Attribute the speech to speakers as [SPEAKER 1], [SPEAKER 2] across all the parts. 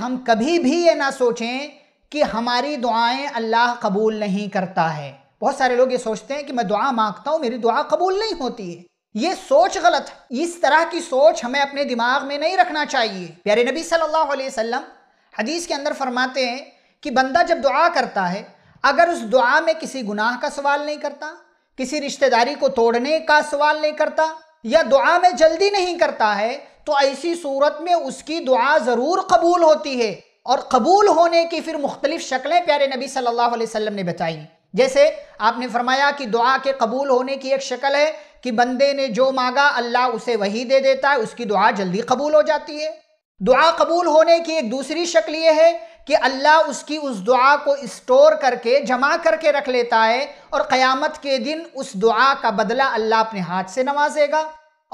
[SPEAKER 1] हम कभी भी ये ना सोचें कि हमारी दुआएं अल्लाह कबूल नहीं करता है बहुत सारे लोग ये सोचते हैं कि मैं दुआ मांगता हूँ मेरी दुआ कबूल नहीं होती है ये सोच गलत है इस तरह की सोच हमें अपने दिमाग में नहीं रखना चाहिए प्यारे नबी सल्लल्लाहु अलैहि वसल्लम हदीस के अंदर फरमाते हैं कि बंदा जब दुआ करता है अगर उस दुआ में किसी गुनाह का सवाल नहीं करता किसी रिश्तेदारी को तोड़ने का सवाल नहीं करता या दुआ में जल्दी नहीं करता है तो ऐसी सूरत में उसकी दुआ ज़रूर कबूल होती है और कबूल होने की फिर मुख्तलिफ शक्लें प्यारे नबी सल्लल्लाहु अलैहि वसल्लम ने बताई जैसे आपने फरमाया कि दुआ के कबूल होने की एक शक्ल है कि बंदे ने जो मांगा अल्लाह उसे वही दे देता है उसकी दुआ जल्दी कबूल हो जाती है दुआ कबूल होने की एक दूसरी शक्ल ये है कि अल्लाह उसकी उस दुआ को स्टोर करके जमा करके रख लेता है और क़यामत के दिन उस दुआ का बदला अल्लाह अपने हाथ से नवाजेगा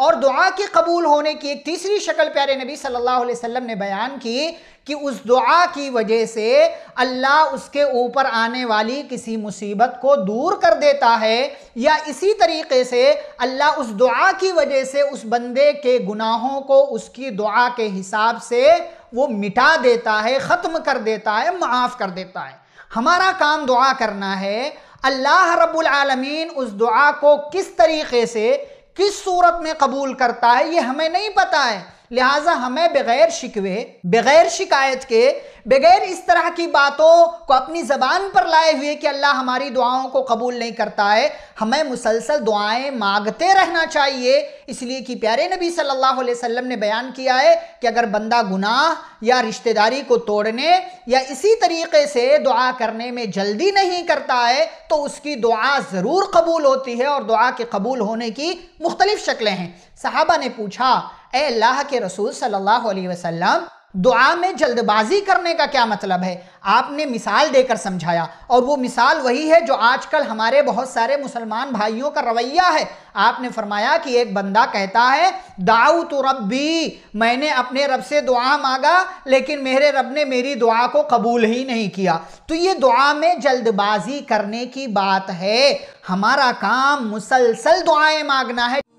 [SPEAKER 1] और दुआ के कबूल होने की एक तीसरी शक्ल प्यारे नबी सल्लल्लाहु अलैहि वसल्लम ने बयान की कि उस दुआ की वजह से अल्लाह उसके ऊपर आने वाली किसी मुसीबत को दूर कर देता है या इसी तरीके से अल्लाह उस दुआ की वजह से उस बंदे के गुनाहों को उसकी दुआ के हिसाब से वो मिटा देता है ख़त्म कर देता है माफ़ कर देता है हमारा काम दुआ करना है अल्लाह रब्बुल रबालमीन उस दुआ को किस तरीके से किस सूरत में कबूल करता है ये हमें नहीं पता है लिहाजा हमें बगैर शिकवे बगैर शिकायत के बगैर इस तरह की बातों को अपनी ज़बान पर लाए हुए कि अल्लाह हमारी दुआओं को कबूल नहीं करता है हमें मुसलसल दुआएं मांगते रहना चाहिए इसलिए कि प्यारे नबी सल्लल्लाहु अलैहि वसल्लम ने बयान किया है कि अगर बंदा गुनाह या रिश्तेदारी को तोड़ने या इसी तरीके से दुआ करने में जल्दी नहीं करता है तो उसकी दुआ ज़रूर कबूल होती है और दुआ के कबूल होने की मुख्तलिफ़ शक्लें हैं साहबा ने पूछा ए अल्लाह के रसूल सल्लल्लाहु अलैहि वसल्लम दुआ में जल्दबाजी करने का क्या मतलब है आपने मिसाल देकर समझाया और वो मिसाल वही है जो आजकल हमारे बहुत सारे मुसलमान भाइयों का रवैया है आपने फरमाया कि एक बंदा कहता है दाऊ तो रबी मैंने अपने रब से दुआ मांगा लेकिन मेरे रब ने मेरी दुआ को कबूल ही नहीं किया तो ये दुआ में जल्दबाजी करने की बात है हमारा काम मुसलसल दुआएं मांगना है